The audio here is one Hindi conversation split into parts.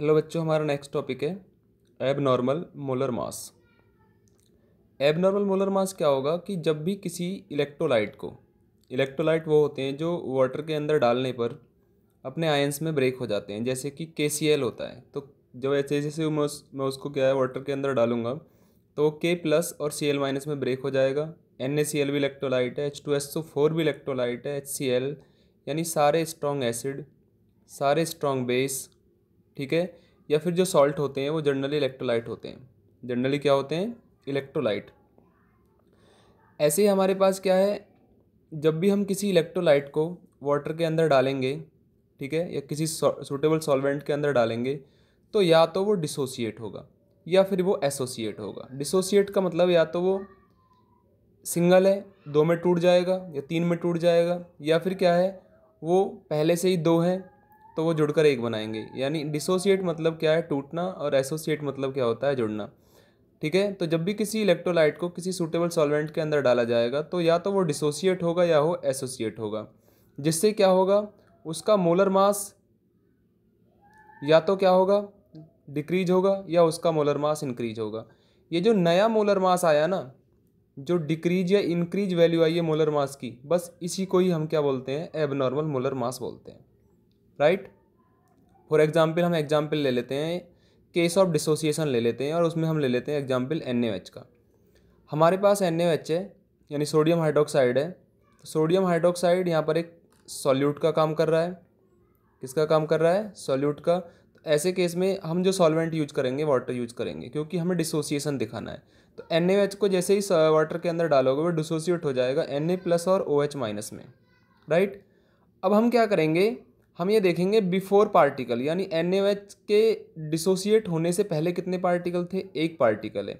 हेलो बच्चों हमारा नेक्स्ट टॉपिक है abnormal molar mass abnormal molar mass क्या होगा कि जब भी किसी इलेक्ट्रोलाइट को इलेक्ट्रोलाइट वो होते हैं जो वाटर के अंदर डालने पर अपने आयंस में ब्रेक हो जाते हैं जैसे कि के सी एल होता है तो जब ऐसे जैसे मैं उस मैं उसको क्या है वाटर के अंदर डालूंगा तो के प्लस और सी एल माइनस में ब्रेक हो जाएगा एन ए सी एल भी इलेक्ट्रोलाइट है H two S O four भी इलेक्ट्रोलाइट है एच सी एल यानी सारे स्ट्रॉन्ग एसिड सारे स्ट्रॉन्ग बेस ठीक है या फिर जो सॉल्ट होते हैं वो जनरली इलेक्ट्रोलाइट होते हैं जनरली क्या होते हैं इलेक्ट्रोलाइट ऐसे ही हमारे पास क्या है जब भी हम किसी इलेक्ट्रोलाइट को वाटर के अंदर डालेंगे ठीक है या किसी सूटेबल सॉल्वेंट के अंदर डालेंगे तो या तो वो डिसोसिएट होगा या फिर वो एसोसिएट होगा डिसोसिएट का मतलब या तो वो सिंगल है दो में टूट जाएगा या तीन में टूट जाएगा या फिर क्या है वो पहले से ही दो हैं तो वो जुड़कर एक बनाएंगे यानी डिसोसिएट मतलब क्या है टूटना और एसोसिएट मतलब क्या होता है जुड़ना ठीक है तो जब भी किसी इलेक्ट्रोलाइट को किसी सूटेबल सॉल्वेंट के अंदर डाला जाएगा तो या तो वो डिसोसिएट होगा या वो एसोसिएट होगा जिससे क्या होगा उसका मोलर मास या तो क्या होगा डिक्रीज होगा या उसका मोलर मास इंक्रीज होगा ये जो नया मोलर मास आया ना जो डिक्रीज या इंक्रीज वैल्यू आई है मोलर मास की बस इसी को ही हम क्या बोलते हैं एबनॉर्मल मोलर मास बोलते हैं राइट फॉर एग्जाम्पल हम एग्जाम्पल ले लेते हैं केस ऑफ डिसोसिएशन ले लेते हैं और उसमें हम ले लेते हैं एग्जाम्पल एन का हमारे पास एन है यानी सोडियम हाइड्रोक्साइड है तो सोडियम हाइड्रोक्साइड यहाँ पर एक सॉल्यूट का काम कर रहा है किसका काम कर रहा है सॉल्यूट का तो ऐसे केस में हम जो सॉल्वेंट यूज करेंगे वाटर यूज करेंगे क्योंकि हमें डिसोसिएशन दिखाना है तो एन को जैसे ही वाटर के अंदर डालोगे वो डिसोसिएट हो जाएगा एन प्लस और ओ OH माइनस में राइट अब हम क्या करेंगे हम ये देखेंगे बिफोर पार्टिकल यानी एन के डिसोसिएट होने से पहले कितने पार्टिकल थे एक पार्टिकल है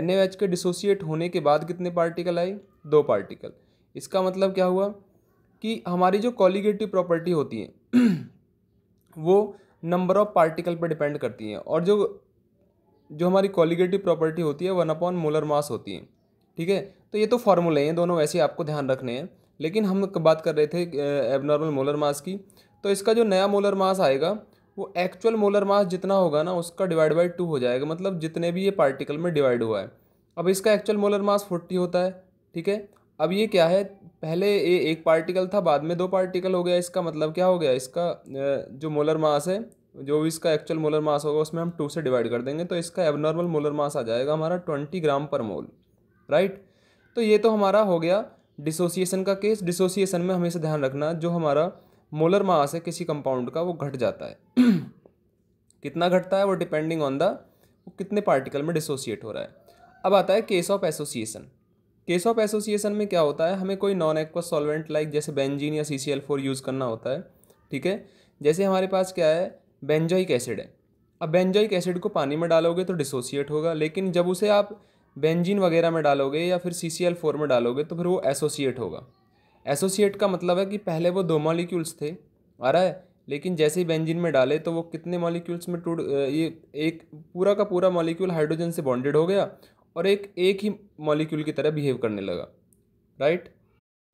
एन के डिसोसिएट होने के बाद कितने पार्टिकल आए दो पार्टिकल इसका मतलब क्या हुआ कि हमारी जो कॉलीगेटिव प्रॉपर्टी होती है वो नंबर ऑफ पार्टिकल पर डिपेंड करती हैं और जो जो हमारी कॉलीगेटिव प्रॉपर्टी होती है वन अपॉन मोलर मास होती है ठीक है तो ये तो फार्मूले हैं दोनों वैसे आपको ध्यान रखने हैं लेकिन हम बात कर रहे थे एबनॉर्मल मोलर मास की तो इसका जो नया मोलर मास आएगा वो एक्चुअल मोलर मास जितना होगा ना उसका डिवाइड बाई टू हो जाएगा मतलब जितने भी ये पार्टिकल में डिवाइड हुआ है अब इसका एक्चुअल मोलर मास फोर्टी होता है ठीक है अब ये क्या है पहले ये एक पार्टिकल था बाद में दो पार्टिकल हो गया इसका मतलब क्या हो गया इसका जो मोलर मास है जो भी इसका एक्चुअल मोलर मास होगा उसमें हम टू से डिवाइड कर देंगे तो इसका एबनॉर्मल मोलर मास आ जाएगा हमारा ट्वेंटी ग्राम पर मोल राइट तो ये तो हमारा हो गया डिसोसिएशन का केस डिसोसिएशन में हमेशा ध्यान रखना जो हमारा मोलर मास है किसी कंपाउंड का वो घट जाता है कितना घटता है वो डिपेंडिंग ऑन द वो कितने पार्टिकल में डिसोसिएट हो रहा है अब आता है case of association case of association में क्या होता है हमें कोई नॉन एक्वा सॉल्वेंट लाइक जैसे बेंजीन या C C L four use करना होता है ठीक है जैसे हमारे पास क्या है बेंजोइक एसिड है अब बेंजोइक एसिड को पानी में डालोगे तो डिसोसिएट होगा लेकिन जब उसे आप बेंजीन वगैरह में डालोगे या फिर सी सी एल फोर में डालोगे तो फिर वो एसोसिएट होगा एसोसिएट का मतलब है कि पहले वो दो मॉलिक्यूल्स थे आ रहा है लेकिन जैसे ही बेंजिन में डाले तो वो कितने मॉलिक्यूल्स में टूट ये एक पूरा का पूरा मॉलिक्यूल हाइड्रोजन से बॉन्डेड हो गया और एक एक ही मॉलिक्यूल की तरह बिहेव करने लगा राइट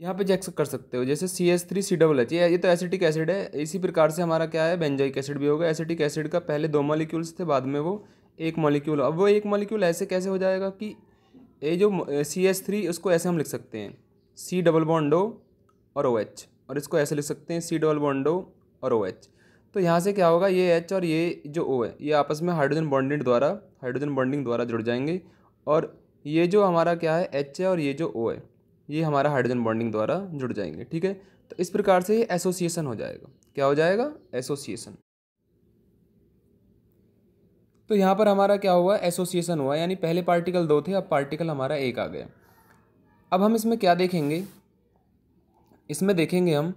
यहाँ पे चेक कर सकते हो जैसे C S three C double H ये तो एसिटिक एसिड है इसी प्रकार से हमारा क्या है बेंजाइक एसिड भी होगा एसिटिक एसिड का पहले दो मॉलिक्यूल्स थे बाद में वो एक मॉलिक्यूल अब वो एक मॉलिक्यूल ऐसे कैसे हो जाएगा कि ये जो सी एस थ्री उसको ऐसे हम लिख सकते हैं सी डबल बॉन्डो और ओ एच और इसको ऐसे लिख सकते हैं सी डबल बॉन्डो और ओ एच तो यहाँ से क्या होगा ये एच और ये जो ओ है ये आपस में हाइड्रोजन बॉन्डिंग द्वारा हाइड्रोजन बॉन्डिंग द्वारा जुड़ जाएंगे और ये जो हमारा क्या है एच है और ये जो ओ है ये हमारा हाइड्रोजन बॉन्डिंग द्वारा जुड़ जाएंगे ठीक है तो इस प्रकार से ये एसोसिएशन हो जाएगा क्या हो जाएगा एसोसिएशन तो यहाँ पर हमारा क्या हुआ एसोसिएशन हुआ यानी पहले पार्टिकल दो थे अब पार्टिकल हमारा एक आ गया अब हम इसमें क्या देखेंगे इसमें देखेंगे हम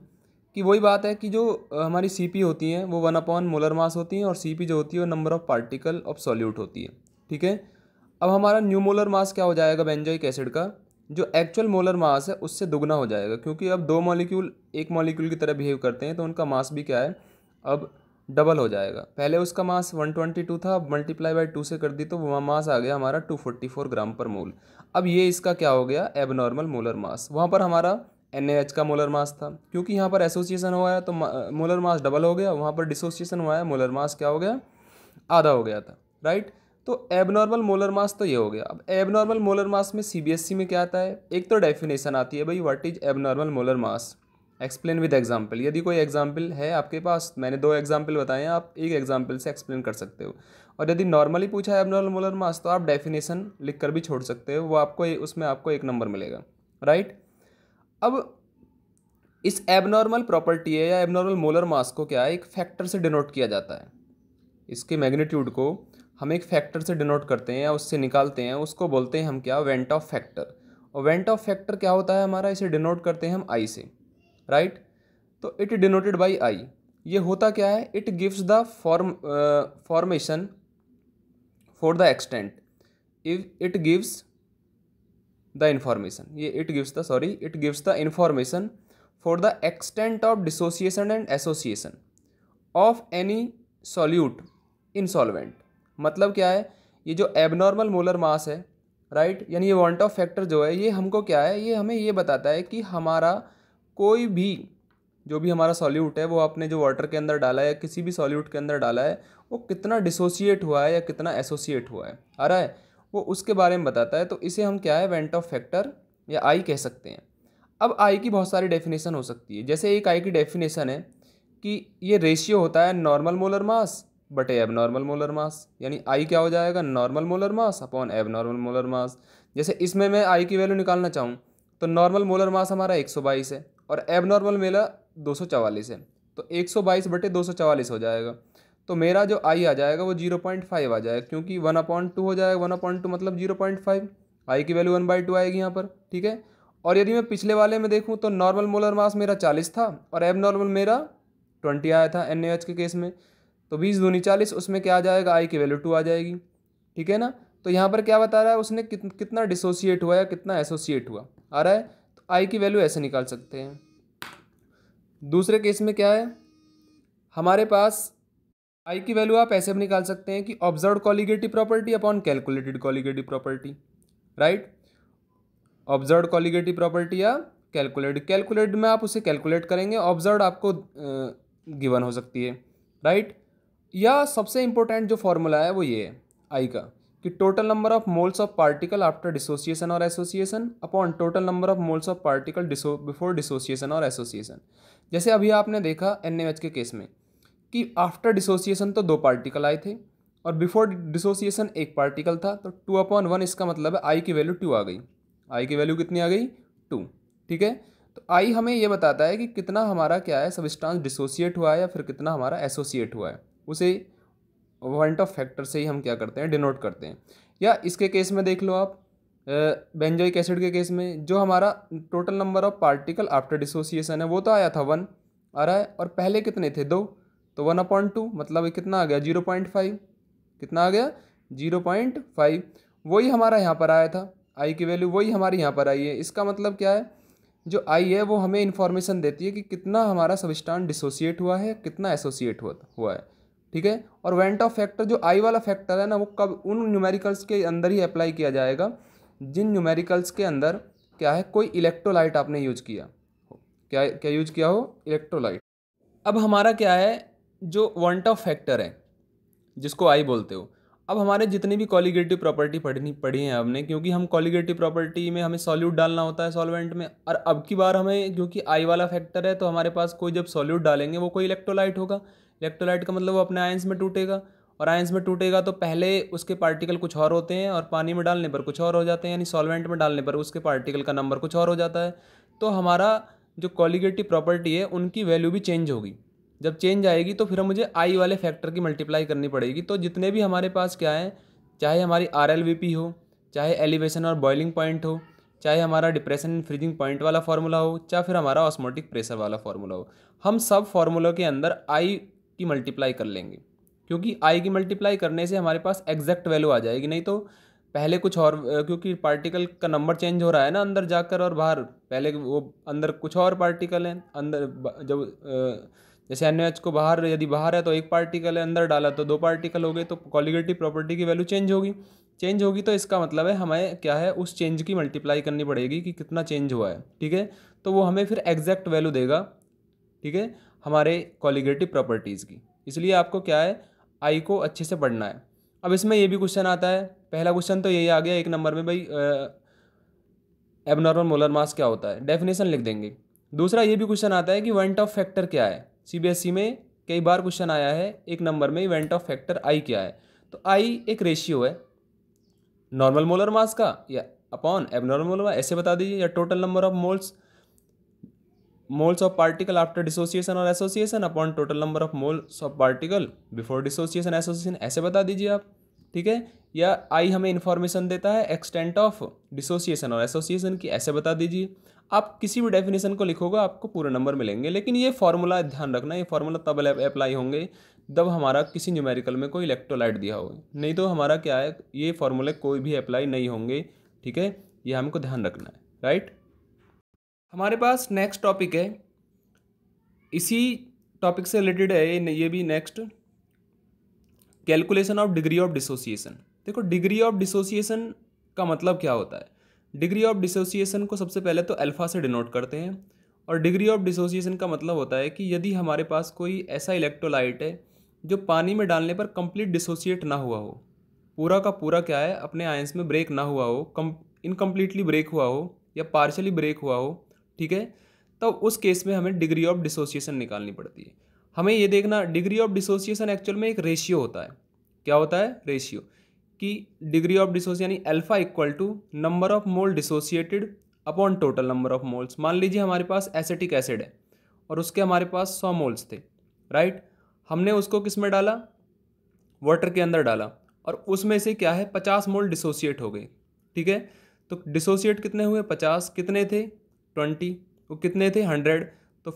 कि वही बात है कि जो हमारी सी पी होती हैं वो वन अपॉन मोलर मास होती हैं और सी पी जो होती है वो number of particle of solute होती है ठीक है अब हमारा न्यू मोलर मास क्या हो जाएगा बेंजोइक एसिड का जो एक्चुअल मोलर मास है उससे दुगना हो जाएगा क्योंकि अब दो मॉलिक्यूल एक मॉलिक्यूल की तरह बिहेव करते हैं तो उनका मास भी क्या है अब डबल हो जाएगा पहले उसका मास 122 था मल्टीप्लाई बाई टू से कर दी तो वह मास आ गया हमारा 244 ग्राम पर मोल अब ये इसका क्या हो गया एबनॉर्मल मोलर मास वहाँ पर हमारा एन का मोलर मास था क्योंकि यहाँ पर एसोसिएशन हुआ है तो मोलर मास डबल हो गया वहाँ पर डिसोसिएशन हुआ है मोलर मास क्या हो गया आधा हो गया था राइट तो एबनॉर्मल मोलर मास तो ये हो गया अब एबनॉर्मल मोलर मास में सी में क्या आता है एक तो डेफिनेशन आती है भाई what is abnormal molar mass explain with example यदि कोई एग्जाम्पल है आपके पास मैंने दो एग्जाम्पल बताए हैं आप एक एग्जाम्पल से एक्सप्लेन कर सकते हो और यदि नॉर्मली पूछा है एबनॉर्मल मोलर मास तो आप डेफिनेशन लिख कर भी छोड़ सकते हो वो आपको उसमें आपको एक नंबर मिलेगा राइट अब इस एबनॉर्मल प्रॉपर्टी है या एबनॉर्मल मोलर मास को क्या है एक फैक्टर से डिनोट किया जाता है इसके मैग्नीट्यूड को हम एक फैक्टर से डिनोट करते हैं या उससे निकालते हैं उसको बोलते हैं हम क्या वेंट ऑफ फैक्टर और वेंट ऑफ फैक्टर क्या होता है हमारा इसे डिनोट करते हैं हम आई से राइट तो इट डिनोटेड बाई आई ये होता क्या है it gives the form formation for the extent if it gives the information ये it gives the sorry it gives the information for the extent of dissociation and association of any solute in solvent मतलब क्या है ये जो एबनॉर्मल मोलर मास है राइट यानी ये वॉन्ट ऑफ फैक्टर जो है ये हमको क्या है ये हमें ये बताता है कि हमारा कोई भी जो भी हमारा सॉल्यूट है वो आपने जो वाटर के अंदर डाला है या किसी भी सॉल्यूट के अंदर डाला है वो कितना डिसोसिएट हुआ है या कितना एसोसिएट हुआ है आ रहा है वो उसके बारे में बताता है तो इसे हम क्या है वेंट ऑफ फैक्टर या आई कह सकते हैं अब आई की बहुत सारी डेफिनेशन हो सकती है जैसे एक आई की डेफिनेशन है कि ये रेशियो होता है नॉर्मल मोलर मास बटे एब नॉर्मल मोलर मास यानी आई क्या हो जाएगा normal molar mass upon abnormal molar mass जैसे इसमें मैं आई की वैल्यू निकालना चाहूँ तो नॉर्मल मोलर मास हमारा बाईस है और एबनॉर्मल मेरा दो सौ चवालीस है तो एक सौ बाईस बटे दो सौ चवालीस हो जाएगा तो मेरा जो आई आ जाएगा वो जीरो पॉइंट फाइव आ जाएगा क्योंकि वन अपॉइंट टू हो जाएगा वन अपॉइंट टू मतलब जीरो पॉइंट फाइव आई की वैल्यू वन बाई टू आएगी यहाँ पर ठीक है और यदि मैं पिछले वाले में देखूँ तो नॉर्मल मोलर मास मेरा चालीस था और एब नॉर्मल मेरा ट्वेंटी आया था एन के केस में तो बीस दूनी चालीस उसमें क्या आ जाएगा आई की वैल्यू टू आ जाएगी ठीक है ना तो यहाँ पर क्या बता रहा है उसने कितना डिसोसिएट हुआ या कितना एसोसिएट हुआ आ रहा है आई की वैल्यू ऐसे निकाल सकते हैं दूसरे केस में क्या है हमारे पास आई की वैल्यू आप ऐसे भी निकाल सकते हैं कि observe colligative property upon calculated colligative property right observe colligative property या कैलकुलेट कैलकुलेट में आप उसे कैलकुलेट करेंगे ऑब्जर्व आपको गिवन हो सकती है राइट right? या सबसे इंपॉर्टेंट जो फॉर्मूला है वो ये है आई का कि total number of moles of particle after dissociation और association upon total number of moles of particle before dissociation और एसोसिएशन जैसे अभी आपने देखा एन के केस में कि आफ्टर डिसोसिएशन तो दो पार्टिकल आए थे और बिफोर डिसोसिएशन एक पार्टिकल था तो टू अपॉन वन इसका मतलब है आई की वैल्यू टू आ गई आई की वैल्यू कितनी आ गई टू ठीक है तो आई हमें यह बताता है कि कितना हमारा क्या है सबस्टांस डिसोसिएट हुआ है या फिर कितना हमारा एसोसिएट हुआ है उसे वारंट ऑफ फैक्टर से ही हम क्या करते हैं डिनोट करते हैं या इसके केस में देख लो आप बेंजोइक एसिड के केस में जो हमारा total number of particle after dissociation है वो तो आया था वन आ रहा है और पहले कितने थे दो तो वन अपॉइंट टू मतलब कितना आ गया जीरो पॉइंट फाइव कितना आ गया जीरो पॉइंट फाइव वही हमारा यहाँ पर आया था आई की वैल्यू वही हमारी यहाँ पर आई है इसका मतलब क्या है जो आई है वो हमें इन्फॉर्मेशन देती है कि कितना हमारा सबस्टान डिसोसिएट हुआ है कितना एसोसिएट हुआ हुआ है ठीक है और वेंट ऑफ फैक्टर जो आई वाला फैक्टर है ना वो कब उन न्यूमेरिकल्स के अंदर ही अप्लाई किया जाएगा जिन न्यूमेरिकल्स के अंदर क्या है कोई इलेक्ट्रोलाइट आपने यूज किया हो क्या क्या यूज किया हो इलेक्ट्रोलाइट अब हमारा क्या है जो वेंट ऑफ फैक्टर है जिसको आई बोलते हो अब हमारे जितनी भी कॉलीगेटिव प्रॉपर्टी पढ़नी पड़ी है हमने क्योंकि हम कॉलीगेटिव प्रॉपर्टी में हमें सॉल्यूट डालना होता है सॉल्वेंट में और अब की बार हमें क्योंकि आई वाला फैक्टर है तो हमारे पास कोई जब सॉल्यूट डालेंगे वो कोई इलेक्ट्रोलाइट होगा इलेक्ट्रोलाइट का मतलब वो अपने आयंस में टूटेगा और आयंस में टूटेगा तो पहले उसके पार्टिकल कुछ और होते हैं और पानी में डालने पर कुछ और हो जाते हैं यानी सॉल्वेंट में डालने पर उसके पार्टिकल का नंबर कुछ और हो जाता है तो हमारा जो कॉलीगेटिव प्रॉपर्टी है उनकी वैल्यू भी चेंज होगी जब चेंज आएगी तो फिर मुझे आई वाले फैक्टर की मल्टीप्लाई करनी पड़ेगी तो जितने भी हमारे पास क्या है चाहे हमारी आर हो चाहे एलिवेशन और बॉइलिंग पॉइंट हो चाहे हमारा डिप्रेशन इन फ्रीजिंग पॉइंट वाला फार्मूला हो चाहे फिर हमारा ऑस्मोटिक प्रेशर वाला फार्मूला हो हम सब फार्मूला के अंदर आई की मल्टीप्लाई कर लेंगे क्योंकि आई की मल्टीप्लाई करने से हमारे पास एग्जैक्ट वैल्यू आ जाएगी नहीं तो पहले कुछ और क्योंकि पार्टिकल का नंबर चेंज हो रहा है ना अंदर जाकर और बाहर पहले वो अंदर कुछ और पार्टिकल हैं अंदर जब जैसे एन को बाहर यदि बाहर है तो एक पार्टिकल है अंदर डाला तो दो पार्टिकल हो गए तो कॉलीगेटिव प्रॉपर्टी की वैल्यू चेंज होगी चेंज होगी तो इसका मतलब है हमें क्या है उस चेंज की मल्टीप्लाई करनी पड़ेगी कि कितना चेंज हुआ है ठीक है तो वो हमें फिर एग्जैक्ट वैल्यू देगा ठीक है हमारे कॉलीगेटिव प्रॉपर्टीज़ की इसलिए आपको क्या है आई को अच्छे से पढ़ना है अब इसमें ये भी क्वेश्चन आता है पहला क्वेश्चन तो यही आ गया एक नंबर में भाई एबनॉर्मल मोलर मास क्या होता है डेफिनेशन लिख देंगे दूसरा ये भी क्वेश्चन आता है कि वेंट ऑफ फैक्टर क्या है सीबीएसई e में कई बार क्वेश्चन आया है एक नंबर में वेंट ऑफ फैक्टर आई क्या है तो आई एक रेशियो है नॉर्मल मोलर मास का या अपॉन एबनॉर्मल ऐसे बता दीजिए या total number of moles moles of particle after dissociation और association upon total number of moles of particle before dissociation association ऐसे बता दीजिए आप ठीक है या आई हमें इन्फॉर्मेशन देता है एक्सटेंट ऑफ डिसोसिएशन और एसोसिएशन की ऐसे बता दीजिए आप किसी भी डेफिनेशन को लिखोगे आपको पूरे नंबर मिलेंगे लेकिन ये फार्मूला ध्यान रखना ये फार्मूला तब अप्लाई होंगे जब हमारा किसी न्यूमेरिकल में कोई इलेक्ट्रोलाइट दिया हो नहीं तो हमारा क्या है ये फार्मूले कोई भी अप्लाई नहीं होंगे ठीक है ये हमको ध्यान रखना है राइट हमारे पास नेक्स्ट टॉपिक है इसी टॉपिक से रिलेटेड है ये भी next calculation of degree of dissociation देखो डिग्री ऑफ डिसोसिएशन का मतलब क्या होता है डिग्री ऑफ डिसोसिएशन को सबसे पहले तो अल्फ़ा से डिनोट करते हैं और डिग्री ऑफ डिसोसिएशन का मतलब होता है कि यदि हमारे पास कोई ऐसा इलेक्ट्रोलाइट है जो पानी में डालने पर कंप्लीट डिसोसिएट ना हुआ हो पूरा का पूरा क्या है अपने आयंस में ब्रेक ना हुआ हो कम इनकम्प्लीटली ब्रेक हुआ हो या पार्शली ब्रेक हुआ हो ठीक है तब तो उस केस में हमें डिग्री ऑफ डिसोसिएशन निकालनी पड़ती है हमें ये देखना डिग्री ऑफ डिसोसिएशन एक्चुअल में एक रेशियो होता है क्या होता है रेशियो कि डिग्री ऑफ डिसोसिएशन यानी alpha equal to number of mole dissociated upon total number of moles मान लीजिए हमारे पास एसिटिक एसिड है और उसके हमारे पास सौ मोल्स थे राइट हमने उसको किस में डाला वाटर के अंदर डाला और उसमें से क्या है पचास मोल डिसोसिएट हो गए ठीक है तो डिसोसिएट कितने हुए पचास कितने थे ट्वेंटी वो कितने थे हंड्रेड तो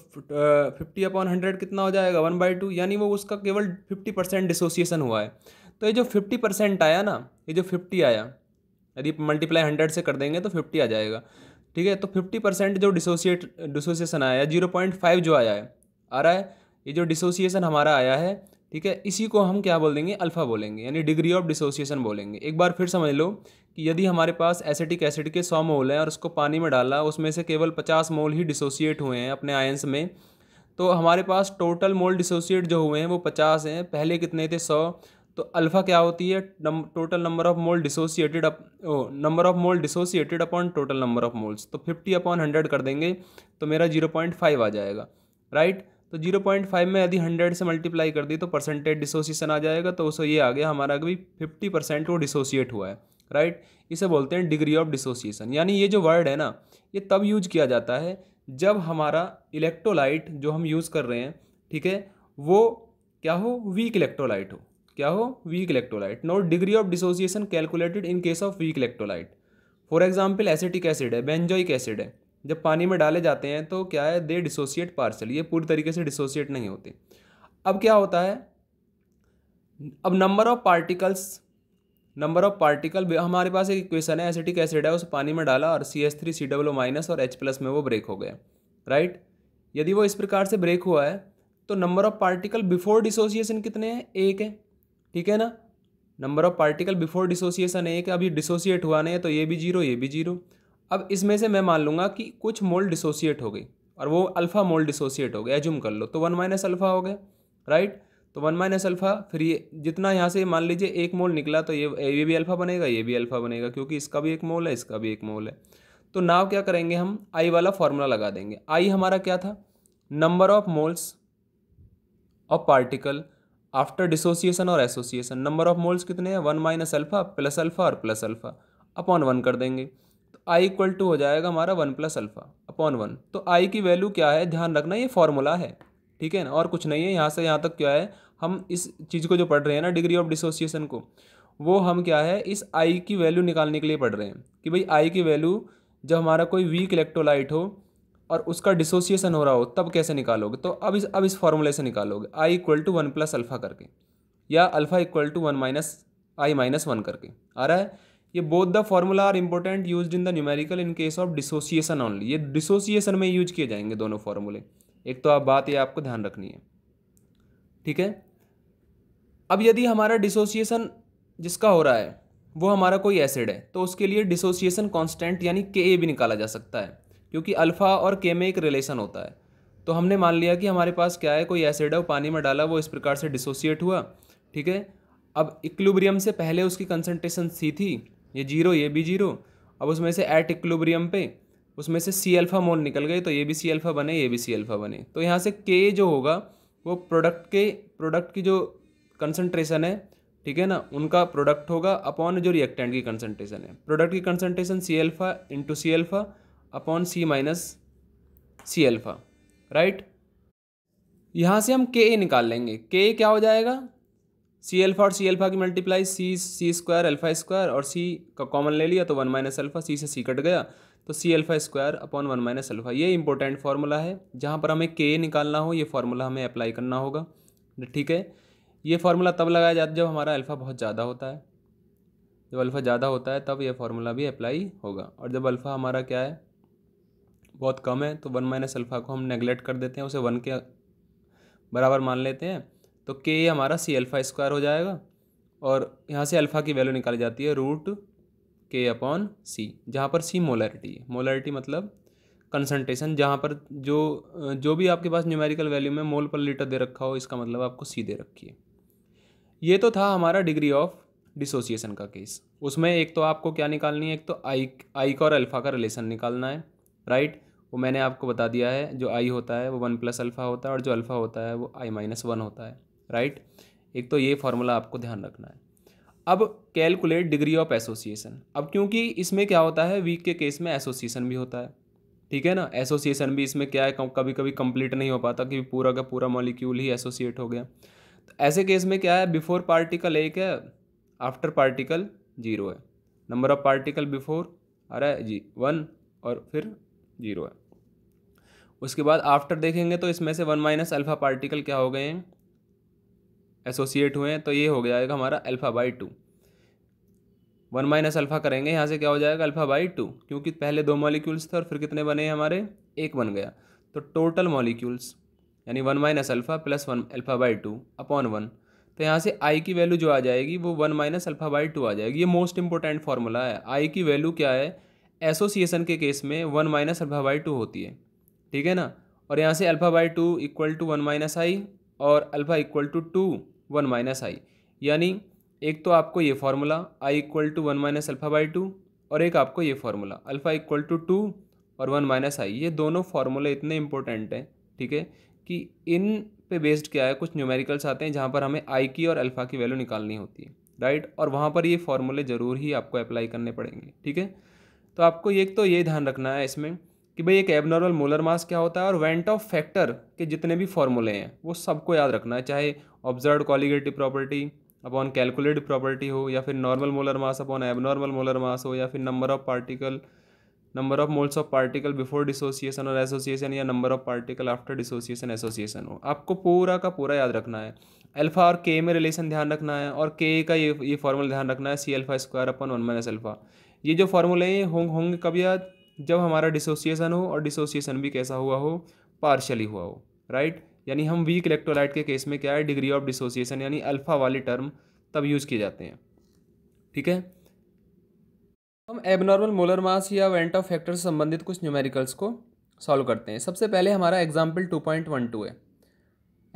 फिफ्टी अपॉन हंड्रेड कितना हो जाएगा वन बाई टू यानी वो उसका केवल फिफ्टी परसेंट डिसोसिएशन हुआ है तो ये जो फिफ्टी परसेंट आया ना ये जो फिफ्टी आया यदि मल्टीप्लाई हंड्रेड से कर देंगे तो फिफ्टी आ जाएगा ठीक है तो फिफ्टी परसेंट जो डिसोसिएट डिसोसिएशन आया जीरो पॉइंट फाइव जो आया है आ रहा है ये जो डिसोसिएशन हमारा आया है ठीक है इसी को हम क्या बोल देंगे अल्फ़ा बोलेंगे यानी डिग्री ऑफ डिसोसिएशन बोलेंगे एक बार फिर समझ लो कि यदि हमारे पास एसिटिक एसिड के सौ मोल हैं और उसको पानी में डाला उसमें से केवल पचास मोल ही डिसोसिएट हुए हैं अपने आयंस में तो हमारे पास टोटल मोल डिसोसिएट जो हुए हैं वो पचास हैं पहले कितने थे सौ तो अल्फ़ा क्या होती है total number of mole dissociated number of mole dissociated upon total number of moles तो फिफ्टी अपॉन हंड्रेड कर देंगे तो मेरा जीरो पॉइंट फाइव आ जाएगा राइट right? तो जीरो पॉइंट फाइव में यदि हंड्रेड से मल्टीप्लाई कर दी तो परसेंटेज डिसोसिएशन आ जाएगा तो उसे ये आ गया हमारा कभी फिफ्टी परसेंट वो डिसोसिएट हुआ है राइट इसे बोलते हैं डिग्री ऑफ डिसोसिएशन यानी ये जो वर्ड है ना ये तब यूज किया जाता है जब हमारा इलेक्ट्रोलाइट जो हम यूज़ कर रहे हैं ठीक है वो क्या हो वीक इलेक्ट्रोलाइट हो क्या हो weak electrolyte no degree of dissociation calculated in case of weak electrolyte for example acetic acid है बेंजोइक एसिड है जब पानी में डाले जाते हैं तो क्या है दे डिसोसिएट पार्सल ये पूरी तरीके से डिसोसिएट नहीं होते अब क्या होता है अब number of particles number of particle हमारे पास एक इक्वेशन है एसिटिक एसिड है उसे पानी में डाला और C S three C W minus और एच प्लस में वो ब्रेक हो गया राइट यदि वो इस प्रकार से ब्रेक हुआ है तो number of particle before dissociation कितने हैं एक है ठीक है ना number of particle before dissociation एक है अभी डिसोसिएट हुआ नहीं है तो ये भी जीरो ये भी जीरो अब इसमें से मैं मान लूँगा कि कुछ मोल डिसोसिएट हो गई और वो अल्फ़ा मोल डिसोसिएट हो गया एजूम कर लो तो वन माइनस अल्फ़ा हो गया राइट तो वन माइनस अल्फ़ा फिर ये जितना यहाँ से मान लीजिए एक मोल निकला तो ये ये भी अल्फ़ा बनेगा ये भी अल्फ़ा बनेगा क्योंकि इसका भी एक मोल है इसका भी एक मोल है तो नाव क्या करेंगे हम आई वाला फॉर्मूला लगा देंगे आई हमारा क्या था number of moles of particle after dissociation और एसोसिएशन नंबर ऑफ मोल्स कितने हैं one minus alpha plus alpha और प्लस अल्फ़ा अपॉन वन कर देंगे आई इक्वल टू हो जाएगा हमारा one plus alpha upon one तो आई की वैल्यू क्या है ध्यान रखना ये फॉर्मूला है ठीक है ना और कुछ नहीं है यहाँ से यहाँ तक क्या है हम इस चीज़ को जो पढ़ रहे हैं ना डिग्री ऑफ डिसोसिएशन को वो हम क्या है इस आई की वैल्यू निकालने के लिए पढ़ रहे हैं कि भाई आई की वैल्यू जब हमारा कोई वीक इलेक्ट्रोलाइट हो और उसका डिसोसिएशन हो रहा हो तब कैसे निकालोगे तो अब इस अब इस फॉर्मूले से निकालोगे I equal to one plus alpha करके या alpha equal to one minus I minus one करके आ रहा है ये both the formula are important use in the numerical in case of dissociation only ये डिसोसिएशन में यूज किए जाएंगे दोनों फॉर्मूले एक तो आप बात ये आपको ध्यान रखनी है ठीक है अब यदि हमारा डिसोसिएशन जिसका हो रहा है वो हमारा कोई एसिड है तो उसके लिए डिसोसिएशन कॉन्स्टेंट यानी के ए भी निकाला जा सकता है क्योंकि अल्फ़ा और के में एक रिलेशन होता है तो हमने मान लिया कि हमारे पास क्या है कोई एसिड है वो पानी में डाला वो इस प्रकार से डिसोसिएट हुआ ठीक है अब इक्लूब्रियम से पहले उसकी कंसनट्रेशन सी थी ये जीरो ये भी जीरो अब उसमें से एट इक्लोब्रियम पे उसमें से सी अल्फ़ा मोल निकल गए तो ये भी सी अल्फ़ा बने ये भी सी अल्फ़ा बने तो यहाँ से के जो होगा वो प्रोडक्ट के प्रोडक्ट की जो कंसनट्रेशन है ठीक है ना उनका प्रोडक्ट होगा अपॉन जो रिएक्टेंट की कंसनट्रेशन है प्रोडक्ट की concentration C alpha into C alpha upon C minus C alpha right यहाँ से हम के निकाल लेंगे के क्या हो जाएगा सी एल्फा और सी एल्फा की multiply C C square alpha square और सी का कॉमन ले लिया तो वन माइनस अल्फा सी से सी कट गया तो C alpha square upon one minus alpha ये इंपॉर्टेंट फार्मूला है जहाँ पर हमें के निकालना हो ये फार्मूला हमें अप्लाई करना होगा ठीक है ये फार्मूला तब लगाया जाता है जब हमारा अल्फ़ा बहुत ज़्यादा होता है जब अल्फ़ा ज़्यादा होता है तब यह फार्मूला भी अप्लाई होगा और जब अल्फ़ा हमारा क्या है बहुत कम है तो वन माइनस अल्फ़ा को हम नेगलेक्ट कर देते हैं उसे वन के बराबर मान लेते हैं तो के हमारा सी अल्फ़ा स्क्वायर हो जाएगा और यहाँ से अल्फ़ा की वैल्यू निकाली जाती है रूट के अपॉन सी जहाँ पर सी मोलैरिटी है मोलरिटी मतलब कंसनट्रेशन जहाँ पर जो जो भी आपके पास न्यूमेरिकल वैल्यू में मोल पर लीटर दे रखा हो इसका मतलब आपको सी दे रखी है ये तो था हमारा डिग्री ऑफ डिसोसिएशन का केस उसमें एक तो आपको क्या निकालनी है एक तो आई आई का और अल्फ़ा का रिलेशन निकालना है राइट वो मैंने आपको बता दिया है जो आई होता है वो वन प्लस अल्फ़ा होता है और जो अल्फ़ा होता है वो आई माइनस वन होता है राइट एक तो ये फॉर्मूला आपको ध्यान रखना है अब कैलकुलेट डिग्री ऑफ एसोसिएशन अब क्योंकि इसमें क्या होता है वीक के केस में एसोसिएशन भी होता है ठीक है ना एसोसिएशन भी इसमें क्या है कभी कभी कंप्लीट नहीं हो पाता कि पूरा का पूरा मॉलिक्यूल ही एसोसिएट हो गया तो ऐसे केस में क्या है बिफोर पार्टिकल एक है आफ्टर पार्टिकल जीरो है नंबर ऑफ पार्टिकल बिफोर अरे जी वन और फिर जीरो है उसके बाद आफ्टर देखेंगे तो इसमें से वन माइनस अल्फ़ा पार्टिकल क्या हो गए हैं एसोसिएट हुए हैं तो ये हो जाएगा हमारा alpha by two one minus alpha करेंगे यहाँ से क्या हो जाएगा अल्फ़ा बाई टू क्योंकि पहले दो मॉलिक्यूल्स थे और फिर कितने बने हमारे एक बन गया तो टोटल मॉलिक्यूल्स यानी one minus alpha plus one alpha by two upon one तो यहाँ से आई की वैल्यू जो आ जाएगी वो one minus alpha by two आ जाएगी ये मोस्ट इंपॉर्टेंट फार्मूला है आई की वैल्यू क्या है एसोसिएशन के केस में one minus alpha by two होती है ठीक है ना और यहाँ से alpha by two equal to one minus I और alpha equal to two one minus I यानी एक तो आपको ये formula I equal to one minus alpha by two और एक आपको ये formula alpha equal to two और वन माइनस आई ये दोनों फार्मूले इतने इंपॉर्टेंट हैं ठीक है कि इन पे बेस्ड क्या है कुछ न्यूमेरिकल्स आते हैं जहाँ पर हमें आई की और अल्फ़ा की वैल्यू निकालनी होती है राइट और वहाँ पर ये फार्मूले ज़रूर ही आपको अप्लाई करने पड़ेंगे ठीक है तो आपको एक तो ये ध्यान रखना है इसमें कि भाई एक एबनॉर्मल मोलर मास क्या होता है और वेंट ऑफ फैक्टर के जितने भी फॉर्मूले हैं वो सबको याद रखना है चाहे observe colligative property upon calculative property हो या फिर normal molar mass upon abnormal molar mass हो या फिर number of particle number of moles of particle before dissociation और एसोसिएशन या number of particle after dissociation association हो आपको पूरा का पूरा याद रखना है अल्फा और के में रिलेशन ध्यान रखना है और के का ये ये फॉर्मूला ध्यान रखना है C alpha square upon one minus alpha ये जो फॉर्मूले हैं होंगे कब याद जब हमारा डिसोसिएशन हो और डिसोसिएशन भी कैसा हुआ हो पार्शली हुआ हो राइट यानी हम वीक इलेक्ट्रोलाइट के केस में क्या है डिग्री ऑफ डिसोसिएशन यानी अल्फ़ा वाले टर्म तब यूज़ किए जाते हैं ठीक है हम एबनॉर्मल मोलर मास या वेंट ऑफ फैक्टर से संबंधित कुछ न्यूमेरिकल्स को सॉल्व करते हैं सबसे पहले हमारा example two point one two है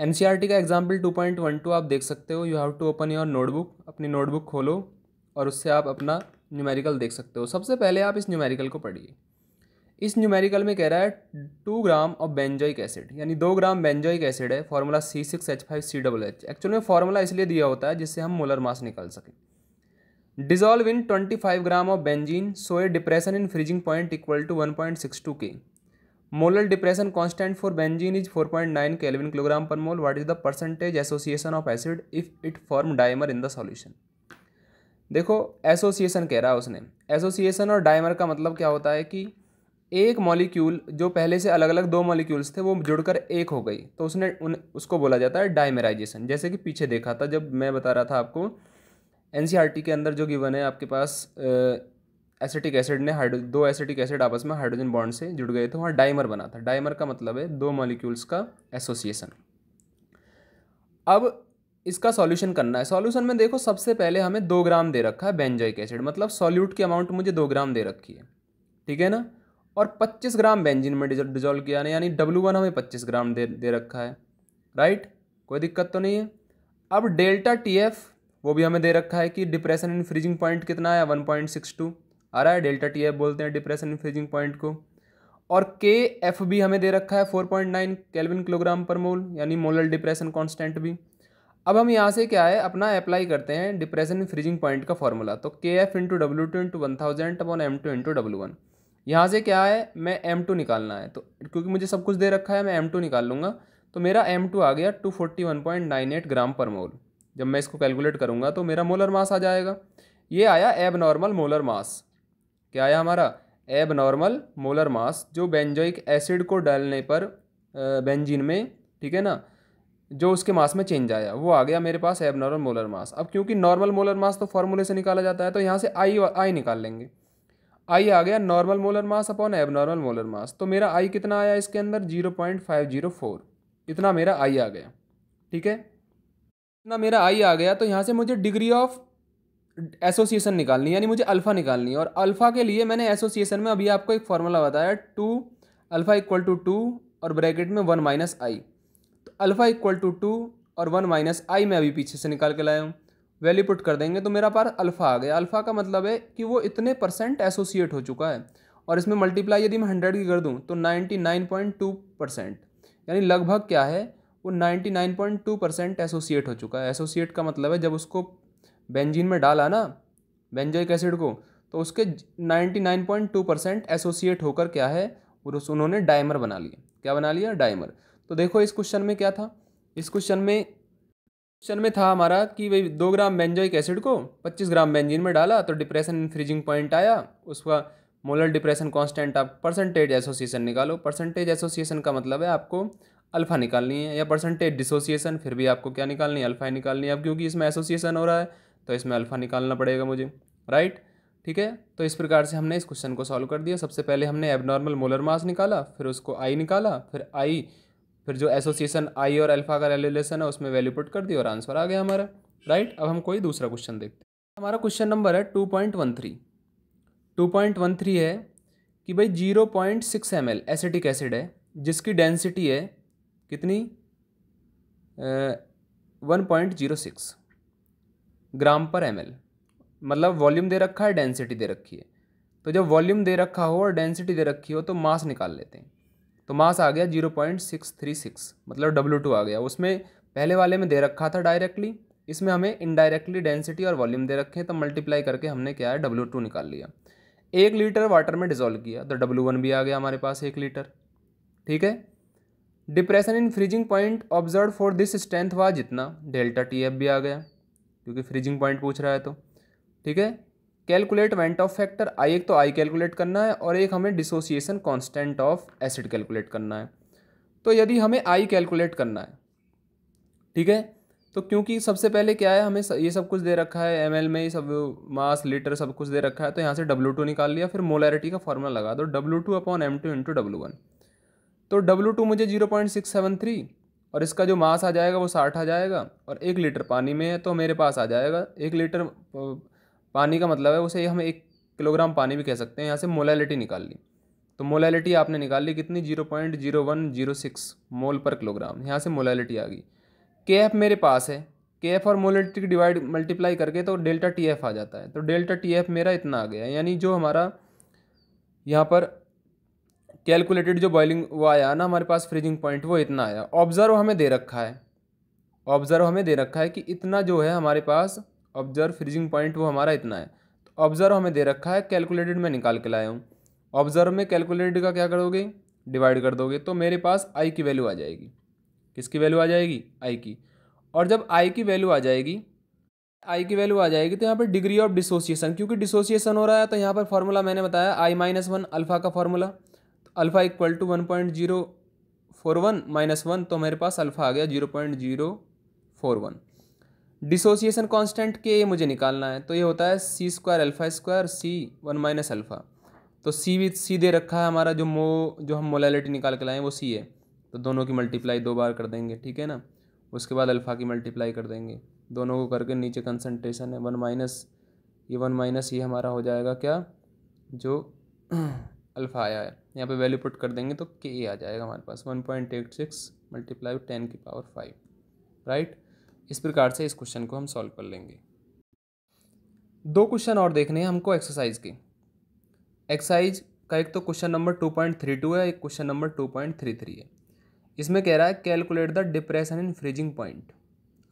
एन सी आर टी का example two point one two आप देख सकते हो you have to open your notebook अपनी नोटबुक खोलो और उससे आप अपना न्यूमेरिकल देख सकते हो सबसे पहले आप इस न्यूमेरिकल को पढ़िए इस न्यूमेरिकल में कह रहा है two gram of benzoic acid यानी दो ग्राम बेंजोइक एसिड है formula C six H five C double H actual में फॉर्मूला इसलिए दिया होता है जिससे हम मोलर मास निकाल सकें dissolve in twenty five gram of benzene so a depression in freezing point equal to one point six two K molar depression constant for benzene is four point nine kelvin kilogram per mole what is the percentage association of acid if it form dimer in the solution देखो एसोसिएशन कह रहा है उसने एसोसिएशन और डायमर का मतलब क्या होता है कि एक मॉलिक्यूल जो पहले से अलग अलग दो मॉलिक्यूल्स थे वो जुड़कर एक हो गई तो उसने उन उसको बोला जाता है डाइमेराइजेशन जैसे कि पीछे देखा था जब मैं बता रहा था आपको एन e के अंदर जो गिवन है आपके पास एसिटिक एसिड ने हाइड्रो दो एसिटिक एसिड आपस में हाइड्रोजन बॉन्ड से जुड़ गए थे वहाँ डाइमर बना था डाइमर का मतलब है दो मॉलिक्यूल्स का एसोसिएशन अब इसका सॉल्यूशन करना है सॉल्यूशन में देखो सबसे पहले हमें दो ग्राम दे रखा है बेंजॉइक एसिड मतलब सॉल्यूट की अमाउंट मुझे दो ग्राम दे रखी है ठीक है ना और 25 ग्राम बेंजीन में डिजोल्व किया ने यानी डब्ल्यू वन हमें 25 ग्राम दे दे रखा है राइट कोई दिक्कत तो नहीं है अब डेल्टा टी एफ वो भी हमें दे रखा है कि डिप्रेशन इन फ्रीजिंग पॉइंट कितना है वन पॉइंट सिक्स टू आ रहा है डेल्टा टी एफ बोलते हैं डिप्रेशन इन फ्रीजिंग पॉइंट को और के एफ भी हमें दे रखा है four point nine kelvin kilogram per mole यानी मोलर डिप्रेशन कॉन्स्टेंट भी अब हम यहाँ से क्या है अपना अप्लाई करते हैं डिप्रेशन इन फ्रीजिंग पॉइंट का फॉर्मूला तो K F into W two into one thousand upon M two into W one यहाँ से क्या है मैं एम टू निकालना है तो क्योंकि मुझे सब कुछ दे रखा है मैं एम टू निकाल लूँगा तो मेरा एम टू आ गया two forty one point nine eight gram per mole जब मैं इसको कैलकुलेट करूँगा तो मेरा मोलर मास आ जाएगा ये आया एब नॉर्मल मोलर मास क्या आया हमारा एब नॉर्मल मोलर मास जो बेंजोइक एसिड को डालने पर बेंजीन में ठीक है ना जो उसके मास में चेंज आया वो आ गया मेरे पास एब नॉर्मल मोलर मास अब क्योंकि नॉर्मल मोलर मास तो फॉर्मूले से निकाला जाता है तो यहाँ से आई आई निकाल लेंगे आई आ गया normal molar mass upon abnormal molar mass तो मेरा आई कितना आया इसके अंदर zero point five zero four इतना मेरा आई आ गया ठीक है इतना मेरा आई आ गया तो यहाँ से मुझे डिग्री ऑफ एसोसिएशन निकालनी यानी मुझे अल्फ़ा निकालनी है और अल्फ़ा के लिए मैंने एसोसिएशन में अभी आपको एक फार्मूला बताया two alpha equal to two और ब्रैकेट में वन माइनस आई तो अल्फ़ा इक्वल टू टू और वन माइनस आई मैं अभी पीछे से निकाल के लाया हूँ वैल्यू पुट कर देंगे तो मेरा पास अल्फ़ा आ गया अल्फ़ा का मतलब है कि वो इतने परसेंट एसोसिएट हो चुका है और इसमें मल्टीप्लाई यदि मैं हंड्रेड की कर दूँ तो ninety nine point two percent यानी लगभग क्या है वो ninety nine point two percent associate हो चुका है एसोसिएट का मतलब है जब उसको बेंजीन में डाला ना बेंजोइक एसिड को तो उसके ninety nine point two percent associate होकर क्या है उन्होंने डाइमर बना लिया क्या बना लिया डाइमर तो देखो इस क्वेश्चन में क्या था इस क्वेश्चन में क्वेश्चन में था हमारा कि भाई दो ग्राम बेंजोइक एसिड को पच्चीस ग्राम बेंजीन में डाला तो डिप्रेशन फ्रीजिंग पॉइंट आया उसका मोलर डिप्रेशन कांस्टेंट आप परसेंटेज एसोसिएशन निकालो परसेंटेज एसोसिएशन का मतलब है आपको अल्फ़ा निकालनी है या परसेंटेज डिसोसिएशन फिर भी आपको क्या निकालनी है अल्फ़ा निकालनी है अब क्योंकि इसमें एसोसिएशन हो रहा है तो इसमें अल्फ़ा निकालना पड़ेगा मुझे राइट ठीक है तो इस प्रकार से हमने इस क्वेश्चन को सॉल्व कर दिया सबसे पहले हमने एबनॉर्मल मोलर मास निकाला फिर उसको आई निकाला फिर आई फिर जो एसोसिएशन आई और अल्फा का रेलेशन है उसमें वैल्यू पुट कर दी और आंसर आ गया हमारा राइट अब हम कोई दूसरा क्वेश्चन देखते हैं हमारा क्वेश्चन नंबर है two point one three two point one three है कि भाई zero point six M L acetic acid है जिसकी डेंसिटी है कितनी one point zero six gram per M L मतलब वॉल्यूम दे रखा है डेंसिटी दे रखी है तो जब वॉल्यूम दे रखा हो और डेंसिटी दे रखी हो तो मास निकाल लेते हैं तो मास आ गया zero point six three six मतलब डब्ल्यू टू आ गया उसमें पहले वाले में दे रखा था डायरेक्टली इसमें हमें इनडायरेक्टली डेंसिटी और वॉल्यूम दे रखे हैं तो मल्टीप्लाई करके हमने क्या है डब्ल्यू टू निकाल लिया एक लीटर वाटर में डिजोल्व किया तो डब्ल्यू वन भी आ गया हमारे पास एक लीटर ठीक है depression in freezing point observe for this strength was जितना डेल्टा टी एफ भी आ गया क्योंकि फ्रीजिंग पॉइंट पूछ रहा है तो ठीक है calculate van't Hoff factor I एक तो आई कैलकुलेट करना है और एक हमें dissociation constant of acid calculate करना है तो यदि हमें आई कैलकुलेट करना है ठीक है तो क्योंकि सबसे पहले क्या है हमें ये सब कुछ दे रखा है एम में ये सब मास लीटर सब कुछ दे रखा है तो यहाँ से डब्ल्यू टू निकाल लिया फिर मोलैरिटी का फॉर्मूला लगा दो W two upon M two into W one तो डब्ल्यू टू मुझे zero point six seven three और इसका जो मास आ जाएगा वो साठ आ जाएगा और एक लीटर पानी में है तो मेरे पास आ जाएगा एक लीटर पानी का मतलब है उसे हम एक किलोग्राम पानी भी कह सकते हैं यहाँ से मोलैलिटी निकाल ली तो मोलैलिटी आपने निकाल ली कितनी zero point zero one zero six mole per kilogram यहाँ से मोलैलिटी आ गई के एफ मेरे पास है के एफ और मोलैलिटी की डिवाइड मल्टीप्लाई करके तो डेल्टा टी एफ आ जाता है तो डेल्टा टी एफ मेरा इतना आ गया यानी जो हमारा यहाँ पर कैलकुलेटेड जो बॉइलिंग वो आया ना हमारे पास फ्रीजिंग पॉइंट वो इतना आया ऑब्ज़र्व हमें दे रखा है ऑब्ज़र्व हमें दे रखा है कि इतना जो है हमारे पास ऑब्जर्व फ्रीजिंग पॉइंट वो हमारा इतना है तो ऑब्जर्व हमें दे रखा है कैलकुलेटेड मैं निकाल के लाया हूँ ऑब्जर्व में कैलकुलेटेड का क्या करोगे डिवाइड कर दोगे तो मेरे पास आई की वैल्यू आ जाएगी किसकी वैल्यू आ जाएगी आई की और जब आई की वैल्यू आ जाएगी आई की वैल्यू आ जाएगी तो यहाँ पर डिग्री ऑफ डिसोसिएशन क्योंकि डिसोसिएशन हो रहा है तो यहाँ पर फॉर्मूला मैंने बताया आई माइनस वन अल्फ़ा का फॉर्मूला तो alpha equal to one point zero four one minus one तो मेरे पास अल्फ़ा आ गया zero point zero four one dissociation constant के मुझे निकालना है तो ये होता है C square alpha square C one minus alpha तो सी भी सी दे रखा है हमारा जो मो जो हम मोलैलिटी निकाल के लाएँ वो सी है तो दोनों की मल्टीप्लाई दो बार कर देंगे ठीक है ना उसके बाद अल्फ़ा की मल्टीप्लाई कर देंगे दोनों को करके नीचे कंसनट्रेशन है वन माइनस ये वन माइनस ये हमारा हो जाएगा क्या जो अल्फ़ा आया है यहाँ पे वैल्यू पुट कर देंगे तो के आ जाएगा हमारे पास one point eight six multiply ten की पावर फाइव राइट इस प्रकार से इस क्वेश्चन को हम सॉल्व कर लेंगे दो क्वेश्चन और देखने हैं हमको एक्सरसाइज के एक्सरसाइज का एक तो question number two point three two है एक question number two point three three है इसमें कह रहा है calculate the depression in freezing point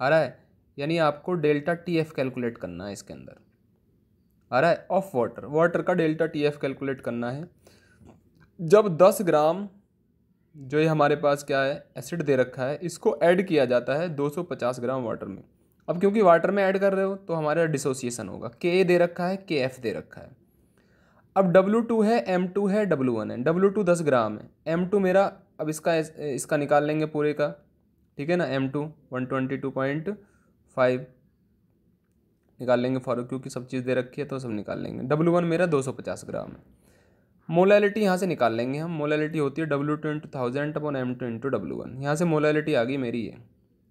आ रहा है यानी आपको डेल्टा टी एफ कैलकुलेट करना है इसके अंदर आ रहा है ऑफ वाटर वाटर का डेल्टा टी एफ कैलकुलेट करना है जब दस ग्राम जो ये हमारे पास क्या है एसिड दे रखा है इसको ऐड किया जाता है 250 ग्राम वाटर में अब क्योंकि वाटर में ऐड कर रहे हो तो हमारा डिसोसिएशन होगा के दे रखा है के एफ दे रखा है अब डब्लू टू है एम टू है डब्लू वन है डब्लू टू दस ग्राम है एम टू मेरा अब इसका इसका निकाल लेंगे पूरे का ठीक है ना M two one twenty two point five निकाल लेंगे फॉर क्योंकि सब चीज़ दे रखी है तो सब निकाल लेंगे W1 वन मेरा दो सौ पचास ग्राम है मोलालिटी यहाँ से निकाल लेंगे हम मोलालिटी होती है W two into thousand upon M two into W one यहाँ से मोलालिटी आ गई मेरी ये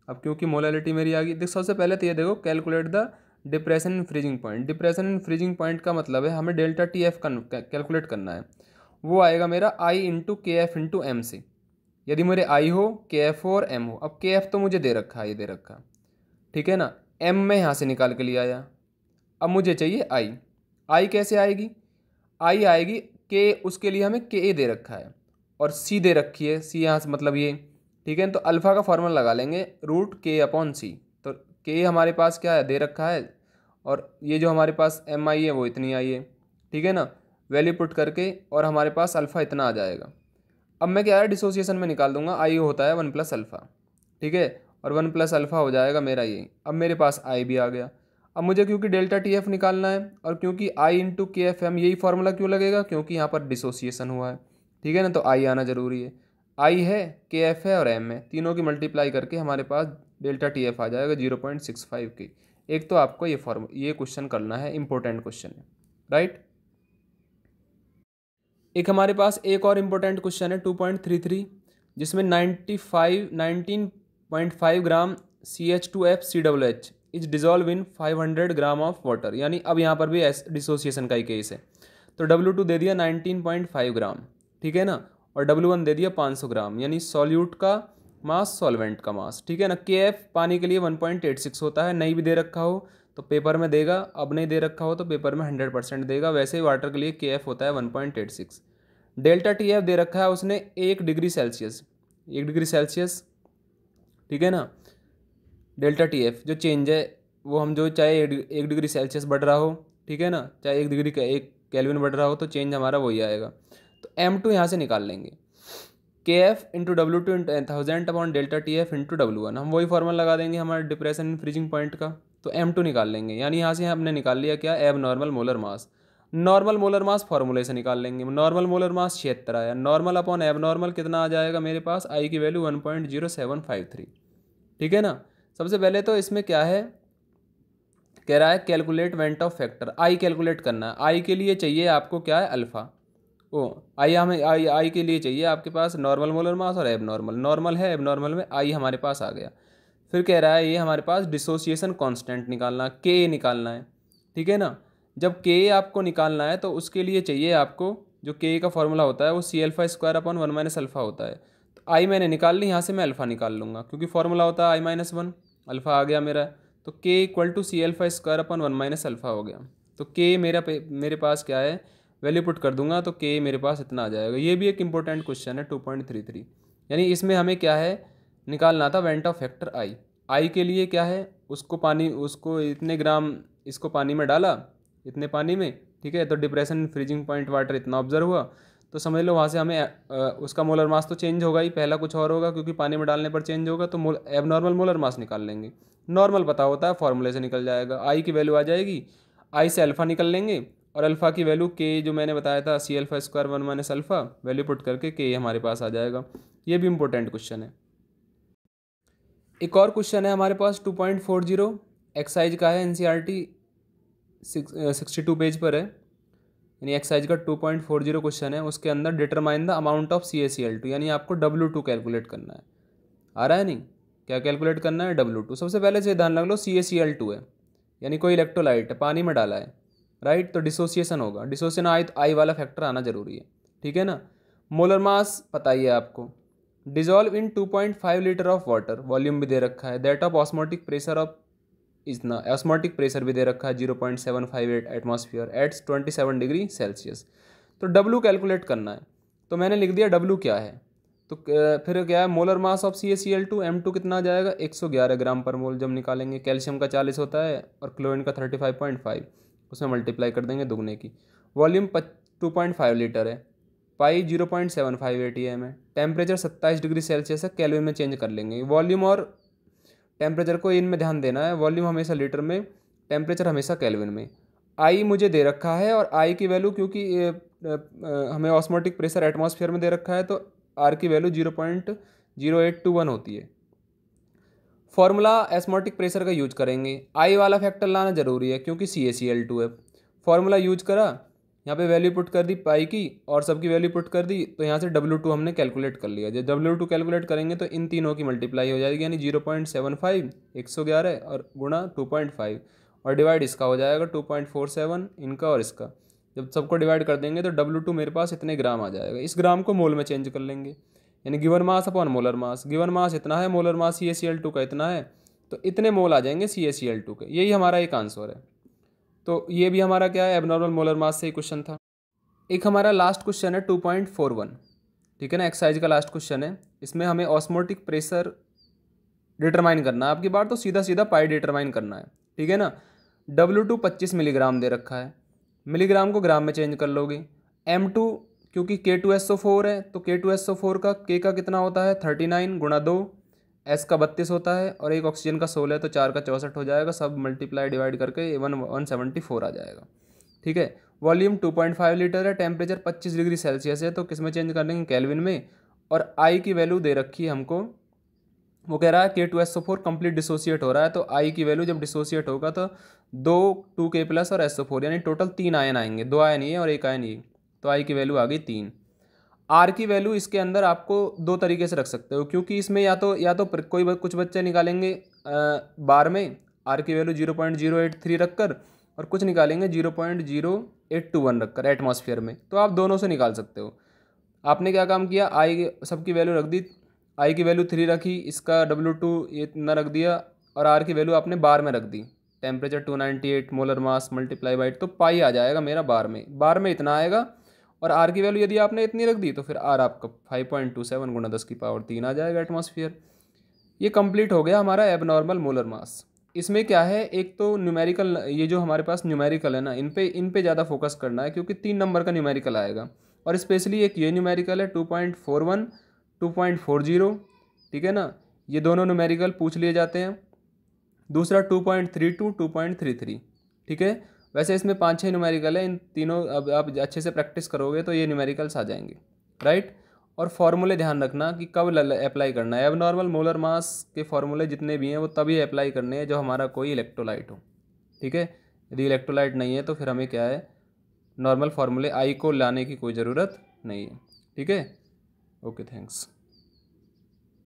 अब क्योंकि मोलालिटी मेरी आ गई देख सबसे पहले तो ये देखो calculate the depression in freezing point depression in freezing point का मतलब है हमें डेल्टा टी एफ कैलकुलेट करना है वो आएगा मेरा I into K F into M से यदि मेरे आई हो के एफ हो और एम हो अब के एफ तो मुझे दे रखा है ये दे रखा ठीक है ना एम मैं यहाँ से निकाल के लिए आया अब मुझे चाहिए आई आई कैसे आएगी आई आएगी के उसके लिए हमें के ए दे रखा है और सी दे रखी है सी यहाँ से मतलब ये ठीक है तो अल्फ़ा का फॉर्मूला लगा लेंगे रूट के अपॉन सी तो के हमारे पास क्या है दे रखा है और ये जो हमारे पास एम आई है वो इतनी आई है ठीक है ना वैल्यू पुट करके और हमारे पास अल्फ़ा इतना आ जाएगा अब मैं क्या है डिसोसिएशन में निकाल दूंगा आई होता है वन प्लस अल्फ़ा ठीक है और वन प्लस अल्फ़ा हो जाएगा मेरा ये अब मेरे पास आई भी आ गया अब मुझे क्योंकि डेल्टा टी एफ निकालना है और क्योंकि I into K F M यही फार्मूला क्यों लगेगा क्योंकि यहाँ पर डिसोसिएशन हुआ है ठीक है ना तो आई आना ज़रूरी है आई है के एफ है और एम है तीनों की मल्टीप्लाई करके हमारे पास डेल्टा टी एफ आ जाएगा जीरो पॉइंट सिक्स फाइव के एक तो आपको ये फॉर्म ये क्वेश्चन करना है इम्पोर्टेंट क्वेश्चन है राइट एक हमारे पास एक और इम्पोर्टेंट क्वेश्चन है टू पॉइंट थ्री थ्री जिसमें ninety five nineteen point five gram C H two F C W H is dissolve in 500 gram of water यानी अब यहाँ पर भी एस डिसोसिएशन का ही केस है तो डब्ल्यू टू दे दिया 19.5 ग्राम ठीक है ना और डब्ल्यू वन दे दिया 500 ग्राम यानी सॉल्यूट का मास सॉल्वेंट का मास ठीक है ना के एफ पानी के लिए 1.86 होता है नहीं भी दे रखा हो तो पेपर में देगा अब नहीं दे रखा हो तो पेपर में हंड्रेड परसेंट देगा वैसे ही वाटर के लिए के एफ होता है one point eight six delta T F दे रखा है उसने एक डिग्री सेल्सियस एक डिग्री सेल्सियस ठीक है ना डेल्टा टी एफ जो चेंज है वो हम जो चाहे एक डिग्री सेल्सियस बढ़ रहा हो ठीक है ना चाहे एक डिग्री का एक कैलविन बढ़ रहा हो तो चेंज हमारा वही आएगा तो एम टू यहाँ से निकाल लेंगे K F into W two into thousand upon delta T F into W one हम वही फॉर्मूला लगा देंगे हमारे डिप्रेशन इन फ्रीजिंग पॉइंट का तो एम टू निकाल लेंगे यानी यहाँ से हमने निकाल लिया क्या abnormal molar mass normal molar mass फॉर्मूले से निकाल लेंगे नॉर्मल मोलर मास छिहत्तर आया नॉर्मल अपॉन एब नॉर्मल कितना आ जाएगा मेरे पास आई की value one point zero seven five three ठीक है ना सबसे पहले तो इसमें क्या है कह रहा है calculate van't Hoff factor I calculate करना है आई के लिए चाहिए आपको क्या है अल्फ़ा ओ आई हमें आई आई के लिए चाहिए आपके पास नॉर्मल मोलर मास और एब नॉर्मल नॉर्मल है एब नॉर्मल में आई हमारे पास आ गया फिर कह रहा है ये हमारे पास डिसोसिएशन कांस्टेंट निकालना के निकालना है ठीक है ना जब के आपको निकालना है तो उसके लिए चाहिए आपको जो के का फॉर्मूला होता है वो C alpha square upon one minus alpha होता है तो आई मैंने निकाल ली यहाँ से मैं अल्फ़ा निकाल लूँगा क्योंकि फॉर्मूला होता है आई माइनस वन अल्फ़ा आ गया मेरा तो K equal to C alpha square upon one minus alpha हो गया तो के मेरा पे मेरे पास क्या है वैल्यू पुट कर दूंगा तो के मेरे पास इतना आ जाएगा ये भी एक इंपॉर्टेंट क्वेश्चन है टू पॉइंट थ्री थ्री यानी इसमें हमें क्या है निकालना था van't Hoff factor I I के लिए क्या है उसको पानी उसको इतने ग्राम इसको पानी में डाला इतने पानी में ठीक है तो डिप्रेशन फ्रीजिंग पॉइंट वाटर इतना ऑब्जर्व हुआ तो समझ लो वहाँ से हमें उसका मोलर मास तो चेंज होगा ही पहला कुछ और होगा क्योंकि पानी में डालने पर चेंज होगा तो मोल एबनॉर्मल मोलर मास निकाल लेंगे नॉर्मल पता होता है फॉर्मूले से निकल जाएगा आई की वैल्यू आ जाएगी आई से अल्फ़ा निकल लेंगे और अल्फ़ा की वैल्यू के जो मैंने बताया था C alpha square one minus alpha value put करके के हमारे पास आ जाएगा ये भी इम्पोर्टेंट क्वेश्चन है एक और क्वेश्चन है हमारे पास two point four zero exercise का है N C R T sixty two page पर है यानी एक्सरसाइज का two point four zero question है उसके अंदर determine the amount of C A C L two यानी आपको डब्ल्यू टू कैलकुलेट करना है आ रहा है नहीं क्या कैलकुलेट करना है डब्ल्यू टू सबसे पहले से ध्यान लग लो सी ए सी एल टू है यानी कोई इलेक्ट्रोलाइट है पानी में डाला है राइट तो डिसोसिएशन होगा डिसोसिएशन आई आई वाला फैक्टर आना जरूरी है ठीक है ना मोलर मास पता ही है आपको dissolve in 2.5 litre of water volume भी दे रखा है that of osmotic pressure of इतना एस्मोटिक प्रेशर भी दे रखा है zero point seven five eight atmosphere at twenty seven degree Celsius तो डब्लू कैलकुलेट करना है तो मैंने लिख दिया डब्लू क्या है तो फिर क्या है molar mass of C A C L two M two कितना आ जाएगा एक सौ ग्यारह ग्राम पर मोल जब निकालेंगे कैल्शियम का चालीस होता है और क्लोरिन का थर्टी फाइव पॉइंट फाइव उसमें मल्टीप्लाई कर देंगे दुगने की volume two point five litre है pi zero point seven five eight ई एम है टेम्परेचर सत्ताईस डिग्री सेल्सियस है कैलोरी में चेंज कर लेंगे वॉल्यूम और टेम्परेचर को इनमें ध्यान देना है वॉल्यूम हमेशा लीटर में टेम्परेचर हमेशा कैलविन में आई मुझे दे रखा है और आई की वैल्यू क्योंकि हमें ऑस्मोटिक प्रेशर एटमॉस्फेयर में दे रखा है तो आर की value zero point zero eight two one होती है फॉर्मूला एस्मोटिक प्रेशर का यूज करेंगे आई वाला फैक्टर लाना जरूरी है क्योंकि C A C L two है फॉर्मूला यूज करा यहाँ पे वैल्यू पुट कर दी पाई की और सबकी वैल्यू पुट कर दी तो यहाँ से डब्ल्यू टू हमने कैलकुलेट कर लिया जब डब्ल्यू टू कैलकुलेट करेंगे तो इन तीनों की मल्टीप्लाई हो जाएगी यानी जीरो पॉइंट सेवन फाइव एक सौ ग्यारह और गुणा टू पॉइंट फाइव और डिवाइड इसका हो जाएगा टू पॉइंट फोर सेवन इनका और इसका जब सबको डिवाइड कर देंगे तो डब्ल्यू टू मेरे पास इतने ग्राम आ जाएगा इस ग्राम को मोल में चेंज कर लेंगे यानी given mass upon molar mass given mass इतना है molar mass C A C L two का इतना है तो इतने मोल आ जाएंगे सी ए सी एल टू के यही हमारा एक आंसर है तो ये भी हमारा क्या है एबनॉर्मल मोलर मास से ही क्वेश्चन था एक हमारा लास्ट क्वेश्चन है टू पॉइंट फोर वन ठीक है ना एक्सरसाइज का लास्ट क्वेश्चन है इसमें हमें ऑस्मोटिक प्रेशर डिटरमाइन करना है आपकी बार तो सीधा सीधा पाई डिटरमाइन करना है ठीक है ना डब्ल्यू टू पच्चीस मिलीग्राम दे रखा है मिलीग्राम को ग्राम में चेंज कर लोगे एम टू क्योंकि के टू एस ओ फोर है तो के टू एस ओ फोर का के का कितना होता है थर्टी नाइन गुणा दो एस का बत्तीस होता है और एक ऑक्सीजन का सोलह है तो चार का चौंसठ हो जाएगा सब मल्टीप्लाई डिवाइड करके a one one seventy four आ जाएगा ठीक है volume two point five litre है टेम्परेचर पच्चीस डिग्री सेल्सियस है तो किस में चेंज कर देंगे कैलविन में और आई की वैल्यू दे रखी है हमको वो कह रहा है K two S O four complete dissociate हो रहा है तो आई की वैल्यू जब डिसोसिएट होगा तो दो टू के प्लस और एस ओ फोर यानी टोटल तीन आयन आएंगे दो आयन ये और एक आयन ये तो आई की वैल्यू आ गई तीन आर की वैल्यू इसके अंदर आपको दो तरीके से रख सकते हो क्योंकि इसमें या तो या तो कोई कुछ बच्चे निकालेंगे बार में आर की value zero point zero eight three रख कर और कुछ निकालेंगे zero point zero eight two one रख कर एटमोसफियर में तो आप दोनों से निकाल सकते हो आपने क्या काम किया आई सबकी वैल्यू रख दी आई की वैल्यू थ्री रखी इसका डब्ल्यू टू इतना रख दिया और आर की वैल्यू आपने बार में रख दी temperature two ninety eight molar mass multiply बाइट तो पाई आ जाएगा मेरा बार में बार में इतना आएगा और आर की वैल्यू यदि आपने इतनी रख दी तो फिर आर आपका फाइव पॉइंट टू सेवन गुना दस की पावर तीन आ जाएगा एटमोसफियर ये कंप्लीट हो गया हमारा एबनॉर्मल मोलर मास इसमें क्या है एक तो न्यूमेरिकल ये जो हमारे पास न्यूमेरिकल है ना इन पे इन पे ज़्यादा फोकस करना है क्योंकि तीन नंबर का न्यूमेरिकल आएगा और स्पेशली एक ये न्यूमेरिकल है two point four one two point four zero ठीक है ना ये दोनों न्यूमेरिकल पूछ लिए जाते हैं दूसरा two point three two two point three three ठीक है वैसे इसमें पाँच छः न्यूमेरिकल है इन तीनों अब आप अच्छे से प्रैक्टिस करोगे तो ये न्यूमेरिकल्स आ जाएंगे राइट और फॉर्मूले ध्यान रखना कि कब अप्लाई करना है अब नॉर्मल मोलर मास के फॉर्मूले जितने भी हैं वो तभी अप्लाई करने हैं जब हमारा कोई इलेक्ट्रोलाइट हो ठीक है यदि इलेक्ट्रोलाइट नहीं है तो फिर हमें क्या है नॉर्मल फार्मूले आई को लाने की कोई ज़रूरत नहीं है ठीक है ओके थैंक्स